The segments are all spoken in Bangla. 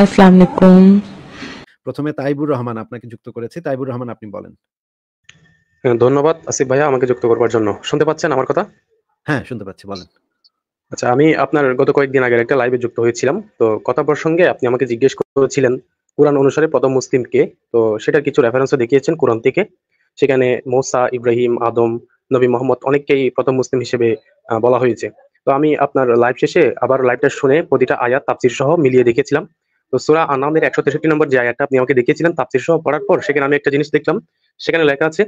আসসালামু আলাইকুম প্রথমে তাইবুর রহমান আপনাকে যুক্ত করেছি তাইবুর রহমান আপনি বলেন হ্যাঁ, ধন্যবাদ আসিফ ভাইয়া আমাকে যুক্ত করবার জন্য শুনতে পাচ্ছেন আমার কথা হ্যাঁ শুনতে পাচ্ছি বলেন আচ্ছা আমি আপনার গত কয়েকদিন আগের একটা লাইভে যুক্ত হয়েছিলাম তো কথা প্রসঙ্গে আপনি আমাকে জিজ্ঞেস করেছিলেন কোরআন অনুসারে প্রথম মুসলিম কে তো সেটার কিছু রেফারেন্স দেখিয়েছেন কোরআন থেকে সেখানে মোসা ইব্রাহিম আদম নবী মোহাম্মদ অনেককেই প্রথম মুসলিম হিসেবে বলা হয়েছে তো আমি আপনার লাইভ শেষে আবার লাইভটা শুনে প্রতিটা আয়াত তাফসির সহ মিলিয়ে দেখেছিলাম তো সুরা আনামের একশো তেষট্টি নম্বর জায়গাটা আপনি আমাকে দেখিয়েছিলেন তাফসির সহ পড়ার পর সেখানে আমি একটা জিনিস দেখলাম সেখানে লেখা আছে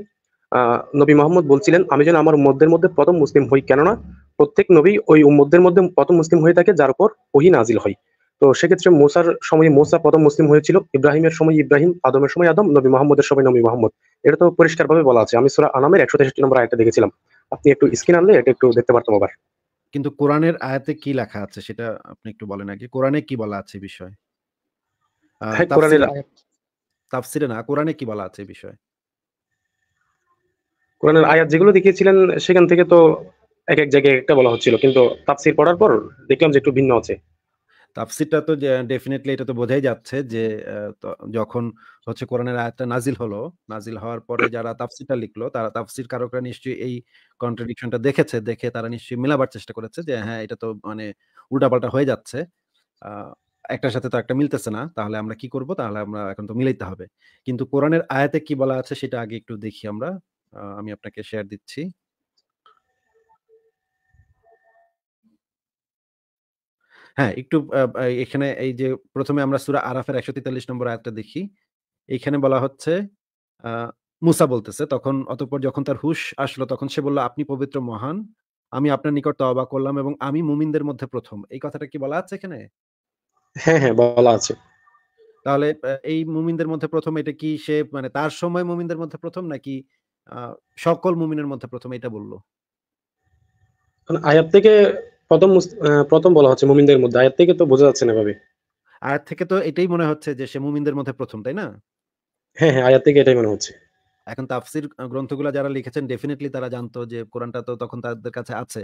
আহ নবী মোহাম্মদ বলছিলেন আমি যেন আমার মধ্যের মধ্যে প্রথম মুসলিম হই কেননা প্রত্যেক নবী ওই মধ্যের মধ্যে প্রথম মুসলিম হয়ে থাকে যার উপর ওহি নাজিল হয় তো সেক্ষেত্রে মোসার সময় মোসা প্রথম মুসলিম হয়েছিল ইব্রাহিমের সময় ইব্রাহিম আদমের সময় আদম নবী মোহাম্মদের সময় নবী মোহাম্মদ এটা তো পরিষ্কারভাবে বলা আছে আমি সুরা আনামের একশো তেষট্টি নম্বর আয়াতটা দেখেছিলাম আপনি একটু স্ক্রিন আনলে এটা একটু দেখতে পারতাম আবার কিন্তু কোরআনের আয়াতে কি লেখা আছে সেটা আপনি একটু বলেন আগে কোরআনে কি বলা আছে বিষয় হ্যাঁ, তাফসিরে না কোরআনে কি বলা আছে বিষয় কোরআনের আয়াত যেগুলো দেখিয়েছিলেন সেখান থেকে তো এক এক জায়গায় একটা বলা হচ্ছিল কিন্তু তাফসির পড়ার পর দেখলাম যে একটু ভিন্ন আছে তাফসিরটা তো ডেফিনেটলি এটা তো বোঝাই যাচ্ছে যে যখন হচ্ছে কোরআনের আয়াতটা নাজিল হলো নাজিল হওয়ার পরে যারা তাফসিরটা লিখলো তারা তাফসির কারকরা নিশ্চয়ই এই কন্ট্রাডিকশনটা দেখেছে দেখে তারা নিশ্চয়ই মেলাবার চেষ্টা করেছে যে হ্যাঁ এটা তো মানে উল্টাপাল্টা হয়ে যাচ্ছে একটার সাথে তো একটা মিলতেছে না তাহলে আমরা কি করব তাহলে আমরা এখন তো মিলাইতে হবে কিন্তু কোরআনের আয়াতে কি বলা আছে সেটা আগে একটু দেখি আমরা আমি আপনাকে শেয়ার দিচ্ছি হ্যাঁ একটু এখানে এই যে প্রথমে আমরা সুরা আরাফের একশো তেতাল্লিশ নম্বর আয়াতটা দেখি এখানে বলা হচ্ছে মুসা বলতেছে তখন অতঃপর যখন তার হুশ আসলো তখন সে বলল আপনি পবিত্র মহান আমি আপনার নিকট তবা করলাম এবং আমি মুমিনদের মধ্যে প্রথম এই কথাটা কি বলা আছে এখানে হ্যাঁ হ্যাঁ বলা আছে তাহলে এই মুমিনদের মধ্যে প্রথম এটা কি সে মানে তার সময় মুমিনদের মধ্যে প্রথম নাকি সকল মুমিনের মধ্যে প্রথম এটা বললো আয়াত থেকে প্রথম প্রথম বলা হচ্ছে মুমিনদের মধ্যে আয়াত থেকে তো বোঝা যাচ্ছে না ভাবে আয়াত থেকে তো এটাই মনে হচ্ছে যে সে মুমিনদের মধ্যে প্রথম তাই না হ্যাঁ হ্যাঁ আয়াত থেকে এটাই মনে হচ্ছে এখন তাফসির গ্রন্থগুলো যারা লিখেছেন ডেফিনেটলি তারা জানতো যে কোরআনটা তো তখন তাদের কাছে আছে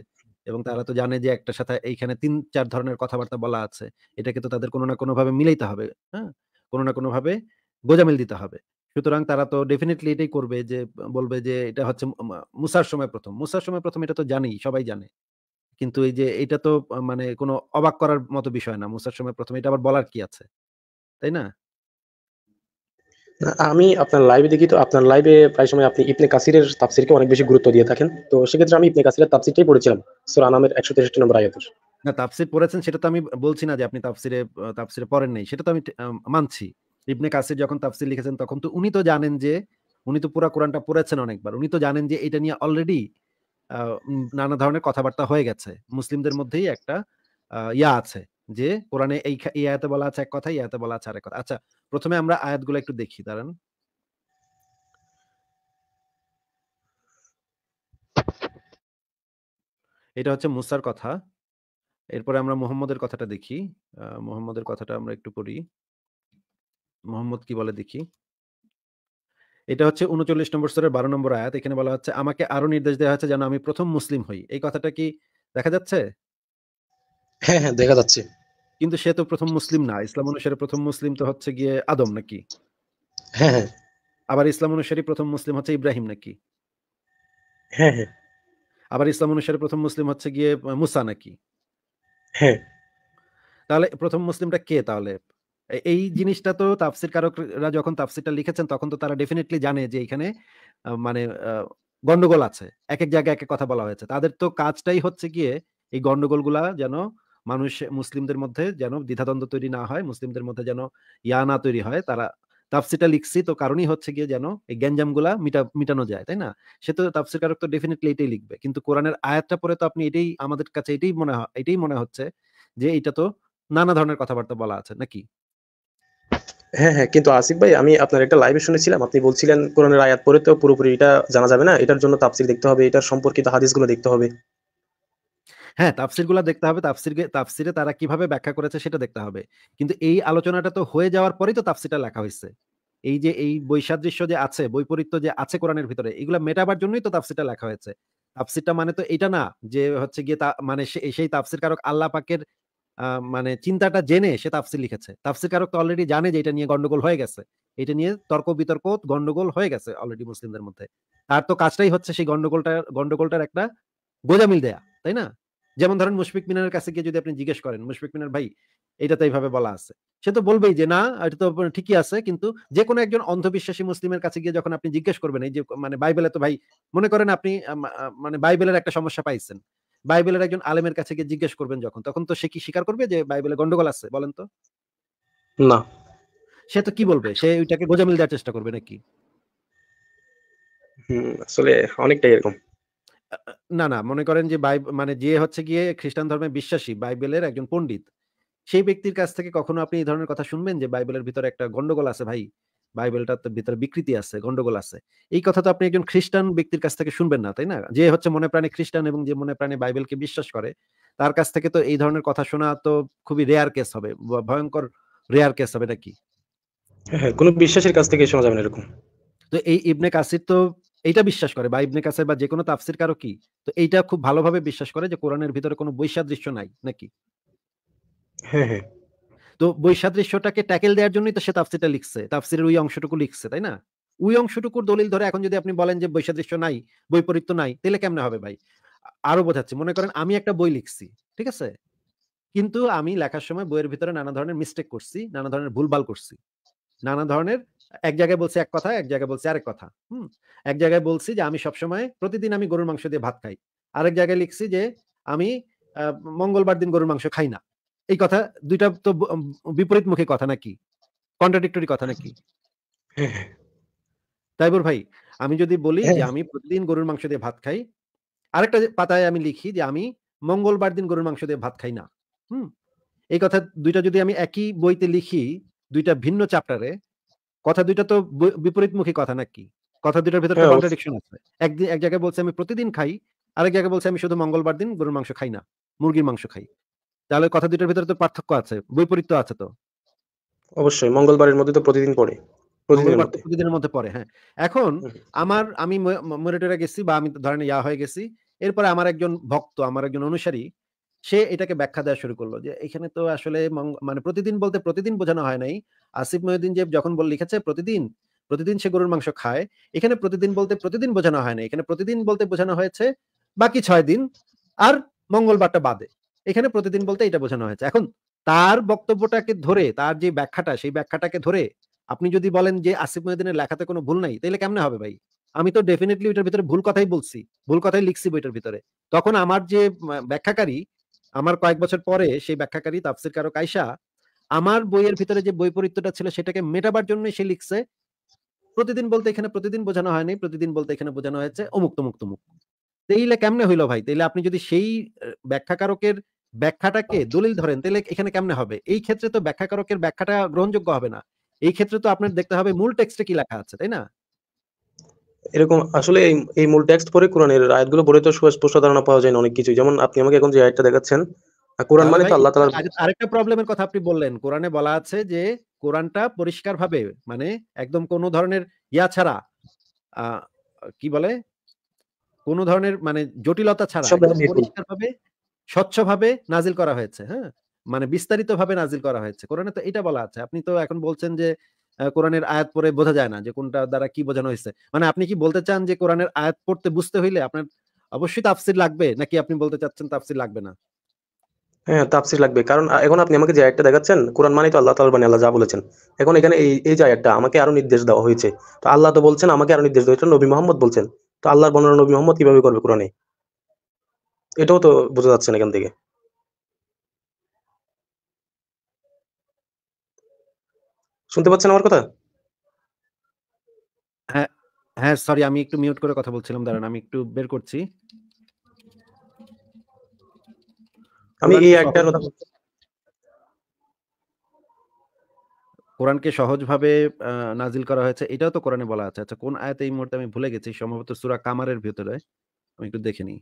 এবং তারা তো জানে যে একটা সাথে এইখানে তিন চার ধরনের কথাবার্তা বলা আছে এটাকে তো তাদের কোনো না কোনো ভাবে মিলাইতে হবে হ্যাঁ কোনো না কোনো কোনোভাবে গোজামিল দিতে হবে সুতরাং তারা তো ডেফিনেটলি এটাই করবে যে বলবে যে এটা হচ্ছে মুসার সময় প্রথম মুসার সময় প্রথম এটা তো জানি সবাই জানে কিন্তু এই যে এটা তো মানে কোনো অবাক করার মতো বিষয় না মুসার সময় প্রথম এটা আবার বলার কি আছে তাই না আমি আপনার লাইভে দেখি তো আপনার লাইভে প্রায় সময় আপনি ইবনে কাসিরের তাফসিরকে অনেক বেশি গুরুত্ব দিয়ে থাকেন তো সেক্ষেত্রে আমি ইবনে কাসিরের তাফসিরটাই পড়েছিলাম সূরা আনামের 163 নম্বর আয়াতের না তাফসির পড়েছেন সেটা তো আমি বলছি না যে আপনি তাফসিরে তাফসিরে পড়েন নাই সেটা তো আমি মানছি ইবনে কাসির যখন তাফসির লিখেছেন তখন তো উনি তো জানেন যে উনি তো পুরো কোরআনটা পড়েছেন অনেকবার উনি তো জানেন যে এটা নিয়ে অলরেডি নানা ধরনের কথাবার্তা হয়ে গেছে মুসলিমদের মধ্যেই একটা ইয়া আছে যে কোরআনে এই আয়াতে বলা আছে এক কথা ইয়াতে বলা আছে আরেক কথা আচ্ছা প্রথমে আমরা আয়াতগুলো একটু দেখি দাঁড়ান এটা হচ্ছে মুসার কথা এরপরে আমরা মোহাম্মদের কথাটা দেখি মোহাম্মদের কথাটা আমরা একটু পড়ি মোহাম্মদ কি বলে দেখি এটা হচ্ছে উনচল্লিশ নম্বর স্তরের বারো নম্বর আয়াত এখানে বলা হচ্ছে আমাকে আরো নির্দেশ দেওয়া হয়েছে যেন আমি প্রথম মুসলিম হই এই কথাটা কি দেখা যাচ্ছে হ্যাঁ হ্যাঁ দেখা যাচ্ছে কিন্তু সে তো প্রথম মুসলিম না ইসলাম অনুসারে প্রথম মুসলিম তো হচ্ছে গিয়ে আদম নাকি হ্যাঁ, হ্যাঁ। আবার ইসলাম অনুসারে প্রথম মুসলিম হচ্ছে ইব্রাহিম নাকি হ্যাঁ, আবার ইসলাম অনুসারে প্রথম মুসলিম হচ্ছে গিয়ে মুসা নাকি তাহলে প্রথম মুসলিমটা কে তাহলে এই জিনিসটা তো তাফসির কারকরা যখন তাফসিরটা লিখেছেন তখন তো তারা ডেফিনেটলি জানে যে এখানে মানে গন্ডগোল আছে এক এক জায়গায় এক এক কথা বলা হয়েছে তাদের তো কাজটাই হচ্ছে গিয়ে এই গন্ডগোল যেন মানুষ মুসলিমদের মধ্যে যেন দ্বিধাদ্বন্দ্ব তৈরি না হয় মুসলিমদের মধ্যে যেন ইয়া না তৈরি হয় তারা তাফসিটা লিখছি তো কারণই হচ্ছে গিয়ে যেন এই গ্যাঞ্জাম গুলা মিটানো যায় তাই না সে তো তাফসির কারক তো ডেফিনেটলি এটাই লিখবে কিন্তু কোরআনের আয়াতটা পরে তো আপনি এটাই আমাদের কাছে এটাই মনে হয় এটাই মনে হচ্ছে যে এটা তো নানা ধরনের কথাবার্তা বলা আছে নাকি হ্যাঁ হ্যাঁ কিন্তু আসিফ ভাই আমি আপনার একটা লাইভে শুনেছিলাম আপনি বলছিলেন কোরআনের আয়াত পরে তো পুরোপুরি এটা জানা যাবে না এটার জন্য তাফসির দেখতে হবে এটার সম্পর্কিত হাদিসগুলো দেখতে হবে হ্যাঁ তাফসির গুলা দেখতে হবে তাফসির তাফসিরে তারা কিভাবে ব্যাখ্যা করেছে সেটা দেখতে হবে কিন্তু এই আলোচনাটা তো হয়ে যাওয়ার পরেই তো তাফসিরটা লেখা হয়েছে এই যে এই বৈসাদৃশ্য যে আছে বৈপরীত্য যে আছে কোরআনের ভিতরে এগুলো মেটাবার জন্যই তো তাফসিরটা লেখা হয়েছে তাফসিরটা মানে তো এটা না যে হচ্ছে গিয়ে তা মানে সেই তাফসির কারক আল্লাহ পাকের মানে চিন্তাটা জেনে সে তাফসির লিখেছে তাফসির কারক তো অলরেডি জানে যে এটা নিয়ে গন্ডগোল হয়ে গেছে এটা নিয়ে তর্ক বিতর্ক গন্ডগোল হয়ে গেছে অলরেডি মুসলিমদের মধ্যে তার তো কাজটাই হচ্ছে সেই গন্ডগোলটার গন্ডগোলটার একটা গোজামিল দেয়া তাই না যেমন ধরেন মুশফিক মিনারের কাছে গিয়ে যদি আপনি জিজ্ঞেস করেন মুশফিক মিনার ভাই এটা তো এইভাবে বলা আছে সে তো বলবেই যে না এটা তো ঠিকই আছে কিন্তু যে কোনো একজন অন্ধবিশ্বাসী মুসলিমের কাছে গিয়ে যখন আপনি জিজ্ঞেস করবেন এই যে মানে বাইবেলে তো ভাই মনে করেন আপনি মানে বাইবেলের একটা সমস্যা পাইছেন বাইবেলের একজন আলেমের কাছে গিয়ে জিজ্ঞেস করবেন যখন তখন তো সে কি স্বীকার করবে যে বাইবেলে গন্ডগোল আছে বলেন তো না সে তো কি বলবে সে ওইটাকে গোজামিল দেওয়ার চেষ্টা করবে নাকি আসলে অনেকটাই এরকম না না মনে করেন যে বাই মানে যে হচ্ছে গিয়ে খ্রিস্টান ধর্মে বিশ্বাসী বাইবেলের একজন পণ্ডিত সেই ব্যক্তির কাছ থেকে কখনো আপনি এই ধরনের কথা শুনবেন যে বাইবেলের ভিতরে একটা গন্ডগোল আছে ভাই বাইবেলটার ভিতরে বিকৃতি আছে গন্ডগোল আছে এই কথা তো আপনি একজন খ্রিস্টান ব্যক্তির কাছ থেকে শুনবেন না তাই না যে হচ্ছে মনে প্রাণে খ্রিস্টান এবং যে মনে প্রাণে বাইবেলকে বিশ্বাস করে তার কাছ থেকে তো এই ধরনের কথা শোনা তো খুবই রেয়ার কেস হবে ভয়ঙ্কর রেয়ার কেস হবে নাকি হ্যাঁ, হ্যাঁ কোনো বিশ্বাসের কাছ থেকে শোনা যাবে না এরকম তো এই ইবনে কাসির তো এইটা বিশ্বাস করে বা ইবনে কাসের বা যে কোনো তাফসির কারো কি তো এইটা খুব ভালোভাবে বিশ্বাস করে যে কোরআনের ভিতরে কোনো বৈশাদৃশ্য নাই নাকি হ্যাঁ হ্যাঁ তো বৈশাদৃশ্যটাকে ট্যাকেল দেওয়ার জন্যই তো সে তাফসিরটা লিখছে তাফসিরের ওই অংশটুকু লিখছে তাই না ওই অংশটুকুর দলিল ধরে এখন যদি আপনি বলেন যে বৈশাদৃশ্য নাই বৈপরীত্য নাই তাহলে কেমনে হবে ভাই আরো বোঝাচ্ছি মনে করেন আমি একটা বই লিখছি ঠিক আছে কিন্তু আমি লেখার সময় বইয়ের ভিতরে নানা ধরনের মিস্টেক করছি নানা ধরনের ভুলভাল করছি নানা ধরনের এক জায়গায় বলছি এক কথা এক জায়গায় বলছি আরেক কথা হুম এক জায়গায় বলছি যে আমি সবসময় প্রতিদিন আমি গরুর মাংস দিয়ে ভাত খাই আরেক জায়গায় লিখছি যে আমি মঙ্গলবার দিন গরুর মাংস খাই না এই কথা দুইটা তো বিপরীত মুখী কথা নাকি কন্ট্রাডিক্টরি কথা নাকি তাইবুর ভাই আমি যদি বলি যে হ্যাঁ। আমি প্রতিদিন গরুর মাংস দিয়ে ভাত খাই আরেকটা পাতায় আমি লিখি যে আমি মঙ্গলবার দিন গরুর মাংস দিয়ে ভাত খাই না হুম এই কথা দুইটা যদি আমি একই বইতে লিখি দুইটা ভিন্ন চ্যাপ্টারে কথা দুইটা তো বিপরীতমুখী কথা নাকি কথা দুইটার ভিতরে কন্ট্রাডিকশন হ্যাঁ, আছে একদিন এক জায়গায় বলছে আমি প্রতিদিন খাই আরেক জায়গায় বলছে আমি শুধু মঙ্গলবার দিন গরুর মাংস খাই না মুরগির মাংস খাই তাহলে কথা দুইটার ভিতরে তো পার্থক্য আছে বৈপরীত্য আছে তো অবশ্যই মঙ্গলবারের মধ্যে তো প্রতিদিন পড়ে প্রতিদিনের মধ্যে পড়ে হ্যাঁ এখন আমার আমি মনিটরে গেছি বা আমি ধরেন ইয়া হয়ে গেছি এরপরে আমার একজন ভক্ত আমার একজন অনুসারী সে এটাকে ব্যাখ্যা দেওয়া শুরু করলো যে এখানে তো আসলে মানে প্রতিদিন বলতে প্রতিদিন বোঝানো হয় নাই আসিফ মহিউদ্দিন জেব যখন বল লিখেছে প্রতিদিন প্রতিদিন সে গরুর মাংস খায় এখানে প্রতিদিন বলতে প্রতিদিন বোঝানো হয় না এখানে প্রতিদিন বলতে বোঝানো হয়েছে বাকি ছয় দিন আর মঙ্গলবারটা বাদে এখানে প্রতিদিন বলতে এটা বোঝানো হয়েছে এখন তার বক্তব্যটাকে ধরে তার যে ব্যাখ্যাটা সেই ব্যাখ্যাটাকে ধরে আপনি যদি বলেন যে আসিফ মহিউদ্দিনের লেখাতে কোনো ভুল নাই তাহলে কেমনে হবে ভাই আমি তো ডেফিনেটলি ওইটার ভিতরে ভুল কথাই বলছি ভুল কথাই লিখছি বইটার ভিতরে তখন আমার যে ব্যাখ্যাকারী আমার কয়েক বছর পরে সেই ব্যাখ্যাকারী তাফসির কারক আইসা আমার বইয়ের ভিতরে যে বৈপরীত্যটা ছিল সেটাকে মেটাবার জন্যই সে লিখছে প্রতিদিন বলতে এখানে প্রতিদিন বোঝানো হয়নি প্রতিদিন বলতে এখানে বোঝানো হয়েছে অমুক তমুক তমুক তাইলে কেমনে হইলো ভাই তাইলে আপনি যদি সেই ব্যাখ্যাকারকের ব্যাখ্যাটাকে আচ্ছা। দলিল ধরেন তাহলে এখানে কেমনে হবে এই ক্ষেত্রে তো ব্যাখ্যাকারকের ব্যাখ্যাটা গ্রহণযোগ্য হবে না এই ক্ষেত্রে তো আপনার দেখতে হবে মূল টেক্সটে কি লেখা আছে তাই না এরকম আসলে এই মূল টেক্সট পরে কোরআনের আয়াতগুলো পড়ে তো সুস্পষ্ট ধারণা পাওয়া যায় না অনেক কিছু যেমন আপনি আমাকে এখন যে আয়াতটা দেখাচ্ছেন কোরআন মানে তো আল্লাহ তাআলার আরেকটা প্রবলেমের কথা আপনি বললেন কোরআনে বলা আছে যে কোরআনটা পরিষ্কারভাবে মানে একদম ধরনের ইয়া ছাড়া কি বলে ধরনের মানে জটিলতা ছাড়া পরিষ্কারভাবে স্বচ্ছভাবে নাজিল করা হয়েছে হ্যাঁ মানে বিস্তারিতভাবে নাজিল করা হয়েছে কোরআনে তো এটা বলা আছে আপনি তো এখন বলছেন যে কোরআনের আয়াত পড়ে বোঝা যায় না যে কোনটা দ্বারা কি বোঝানো হয়েছে মানে আপনি কি বলতে চান যে কোরআনের আয়াত পড়তে বুঝতে হইলে আপনার অবশ্যই তাফসির লাগবে নাকি আপনি বলতে চাচ্ছেন তাফসির লাগবে না হ্যাঁ তাফসির লাগবে কারণ এখন আপনি আমাকে যে আয়াতটা দেখাচ্ছেন কোরআন মানে তো আল্লাহ তাআলার আল্লাহ যা বলেছেন এখন এখানে এই এই আয়াতটা আমাকে আরো নির্দেশ দেওয়া হয়েছে তো আল্লাহ তো বলছেন আমাকে আরো নির্দেশ দেওয়া হয়েছে নবী মোহাম্মদ বলছেন তো আল্লাহর বর্ণনা নবী মোহাম্মদ কিভাবে করবে কোরআনে এটাও তো বোঝা যাচ্ছে না এখান থেকে শুনতে পাচ্ছেন আমার কথা হ্যাঁ হ্যাঁ সরি আমি একটু মিউট করে কথা বলছিলাম দাঁড়ান আমি একটু বের করছি আমি এই একটা কোরআনকে সহজভাবে নাজিল করা হয়েছে এটাও তো কোরআনে বলা আছে আচ্ছা কোন আয়াতে এই মুহূর্তে আমি ভুলে গেছি সম্ভবত কামারের ভিতরে আমি একটু দেখে নিই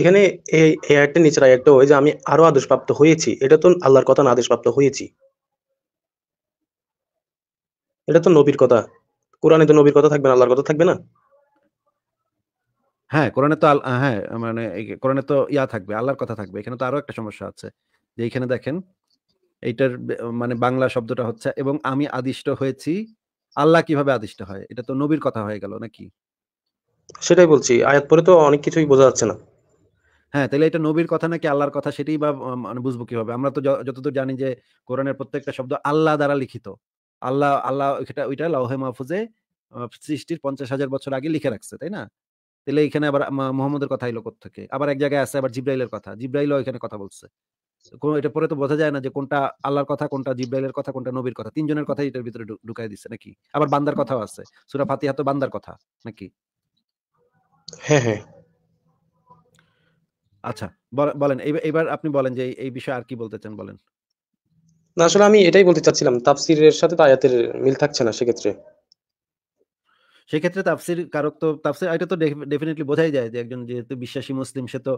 এখানে এই আয়াতটা নিচের আয়াতটা ওই যে আমি আরো আদেশপ্রাপ্ত হয়েছি এটা তো আল্লাহর কথা না আদেশপ্রাপ্ত হয়েছি এটা তো নবীর কথা কোরআনে তো নবীর কথা থাকবে না আল্লাহর কথা থাকবে না হ্যাঁ কোরআনে তো হ্যাঁ মানে কোরআনে তো ইয়া থাকবে আল্লাহর কথা থাকবে এখানে তো আরো একটা সমস্যা আছে যে এখানে দেখেন এইটার মানে বাংলা শব্দটা হচ্ছে এবং আমি আদিষ্ট হয়েছি আল্লাহ কিভাবে আদিষ্ট হয় এটা তো নবীর কথা হয়ে গেল নাকি সেটাই বলছি আয়াত পরে তো অনেক কিছুই বোঝা যাচ্ছে না হ্যাঁ তাহলে এটা নবীর কথা নাকি আল্লাহর কথা সেটাই বা মানে বুঝবো কিভাবে আমরা তো যতদূর জানি যে কোরআনের প্রত্যেকটা শব্দ আল্লাহ দ্বারা লিখিত আল্লাহ আল্লাহ ওইটা ওইটা লহে মাহফুজে সৃষ্টির পঞ্চাশ হাজার বছর আগে লিখে রাখছে তাই না তাহলে এখানে আবার মোহাম্মদের কথা এলো থেকে আবার এক জায়গায় আছে আবার জিব্রাইলের কথা জিব্রাইলও এখানে কথা বলছে এটা পরে তো বোঝা যায় না যে কোনটা আল্লাহর কথা কোনটা জিব্রাইলের কথা কোনটা নবীর কথা তিনজনের কথা এটার ভিতরে ঢুকাই দিচ্ছে নাকি আবার বান্দার কথাও আছে সুরা ফাতিহা তো বান্দার কথা নাকি হ্যাঁ হ্যাঁ আচ্ছা বলেন এবার আপনি বলেন যে এই বিষয়ে আর কি বলতে চান বলেন না আসলে আমি এটাই বলতে চাচ্ছিলাম তাফসিরের সাথে তো আয়াতের মিল থাকছে না সেক্ষেত্রে সেক্ষেত্রে তাফসির কারক তো তাফসির এটা তো ডেফিনেটলি বোঝাই যায় যে একজন যেহেতু বিশ্বাসী মুসলিম সে তো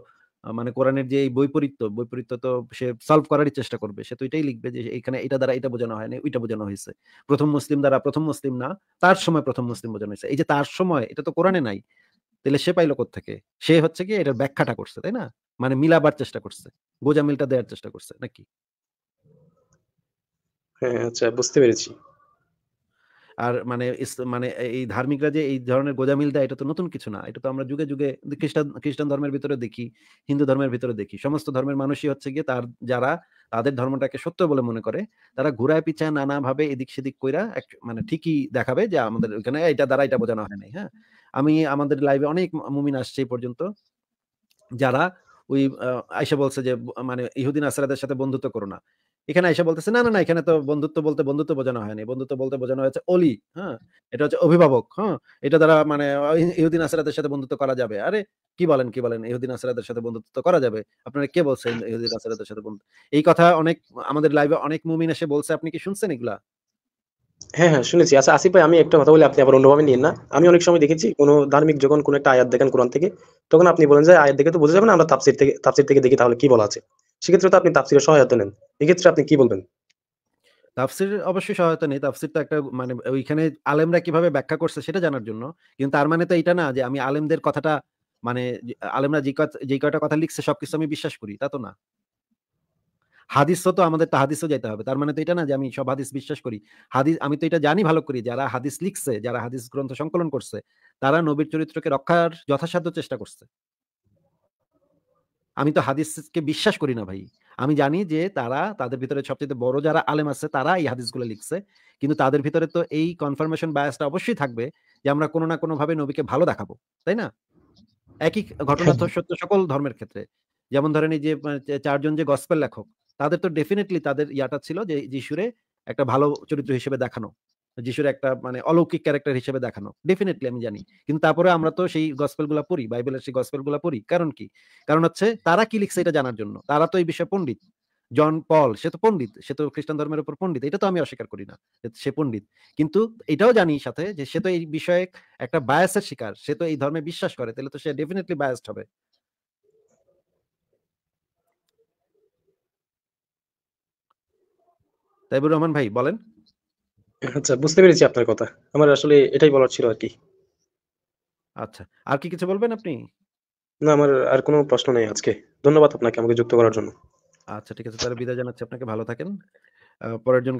মানে কোরআনের যে এই বৈপরীত্য বৈপরীত্য তো সে সলভ করারই চেষ্টা করবে সে তো এটাই লিখবে যে এখানে এটা দ্বারা এটা বোঝানো হয়নি ওইটা বোঝানো হয়েছে প্রথম মুসলিম দ্বারা প্রথম মুসলিম না তার সময় প্রথম মুসলিম বোঝানো হয়েছে এই যে তার সময় এটা তো কোরআনে নাই তাহলে সে পাইলো থেকে সে হচ্ছে কি এটার ব্যাখ্যাটা করছে তাই না মানে মিলাবার চেষ্টা করছে গোজামিলটা দেওয়ার চেষ্টা করছে নাকি হ্যাঁ আচ্ছা বুঝতে পেরেছি আর মানে মানে এই ধার্মিকরা যে এই ধরনের গোজামিল দেয় এটা তো নতুন কিছু না এটা তো আমরা যুগে যুগে খ্রিস্টান খ্রিস্টান ধর্মের ভিতরে দেখি হিন্দু ধর্মের ভিতরে দেখি সমস্ত ধর্মের মানুষই হচ্ছে গিয়ে তার যারা তাদের ধর্মটাকে সত্য বলে মনে করে তারা ঘুরায় পিছায় নানাভাবে এদিক সেদিক কইরা মানে ঠিকই দেখাবে যে আমাদের এখানে এটা দ্বারা এটা বোঝানো হয় নাই হ্যাঁ আমি আমাদের লাইভে অনেক মুমিন আসছে এই পর্যন্ত যারা ওই আইসা বলছে যে মানে ইহুদিন আসারাদের সাথে বন্ধুত্ব করো না এখানে এসে বলতেছে না না না এখানে তো বন্ধুত্ব বলতে বন্ধুত্ব বোঝানো হয়নি বন্ধুত্ব বলতে বোঝানো হয়েছে অলি হ্যাঁ এটা হচ্ছে অভিভাবক হ্যাঁ এটা দ্বারা মানে ইহুদিন আসরাদের সাথে বন্ধুত্ব করা যাবে আরে কি বলেন কি বলেন ইহুদিন আসরাদের সাথে বন্ধুত্ব করা যাবে আপনারা কে বলছেন ইহুদিন আসরাদের সাথে বন্ধু এই কথা অনেক আমাদের লাইভে অনেক মুমিন এসে বলছে আপনি কি শুনছেন এগুলা হ্যাঁ হ্যাঁ শুনেছি আচ্ছা আসিফ ভাই আমি একটা কথা বলি আপনি আবার অন্যভাবে নিন না আমি অনেক সময় দেখেছি কোনো ধার্মিক যখন কোনো একটা আয়াত দেখেন কোরআন থেকে তখন আপনি বলেন যে আয়াত দেখে তো বোঝা যাবে না আমরা তাফসির থেকে তাফসির থেকে দেখি তাহলে কি বলা আছে সেক্ষেত্রে তো আপনি তাফসিরের সহায়তা নেন এক্ষেত্রে আপনি কি বলবেন তাফসির অবশ্যই সহায়তা নেই তাফসির তো একটা মানে ওইখানে আলেমরা কিভাবে ব্যাখ্যা করছে সেটা জানার জন্য কিন্তু তার মানে তো এটা না যে আমি আলেমদের কথাটা মানে আলেমরা যে যে কয়টা কথা লিখছে সবকিছু আমি বিশ্বাস করি তা তো না হাদিস তো আমাদের তা হাদিসও যেতে হবে তার মানে তো এটা না যে আমি সব হাদিস বিশ্বাস করি হাদিস আমি তো এটা জানি ভালো করি যারা হাদিস লিখছে যারা হাদিস গ্রন্থ সংকলন করছে তারা নবীর চরিত্রকে রক্ষার যথাসাধ্য চেষ্টা করছে আমি তো হাদিসকে বিশ্বাস করি না ভাই আমি জানি যে তারা তাদের ভিতরে সবচেয়ে বড় যারা আলেম আছে তারা এই হাদিসগুলো লিখছে কিন্তু তাদের ভিতরে তো এই কনফার্মেশন বায়াসটা অবশ্যই থাকবে যে আমরা কোনো না কোনোভাবে নবীকে ভালো দেখাবো তাই না একই ঘটনা তো সত্য সকল ধর্মের ক্ষেত্রে যেমন ধরেন এই যে চারজন যে গসপেল লেখক তাদের তো ডেফিনেটলি তাদের ইয়াটা ছিল যে যিশুরে একটা ভালো চরিত্র হিসেবে দেখানো যিশুর একটা মানে অলৌকিক ক্যারেক্টার হিসেবে দেখানো ডেফিনেটলি আমি জানি কিন্তু তারপরে আমরা তো সেই গসপেল গুলা পড়ি বাইবেলের সেই গসপেল গুলা পড়ি কারণ কি কারণ হচ্ছে তারা কি লিখছে এটা জানার জন্য তারা তো এই বিষয়ে পণ্ডিত জন পল সে তো পণ্ডিত সে তো খ্রিস্টান ধর্মের উপর পণ্ডিত এটা তো আমি অস্বীকার করি না সে পণ্ডিত কিন্তু এটাও জানি সাথে যে সে তো এই বিষয়ে একটা বায়াসের শিকার সে তো এই ধর্মে বিশ্বাস করে তাহলে তো সে ডেফিনেটলি বায়াসড হবে তাইবুর রহমান ভাই বলেন আচ্ছা বুঝতে পেরেছি আপনার কথা আমার আসলে এটাই বলার ছিল আর কি আচ্ছা আর কি কিছু বলবেন আপনি না আমার আর কোনো প্রশ্ন নেই আজকে ধন্যবাদ আপনাকে আমাকে যুক্ত করার জন্য আচ্ছা ঠিক আছে তাহলে বিদায় জানাচ্ছি আপনাকে ভালো থাকেন পরের জন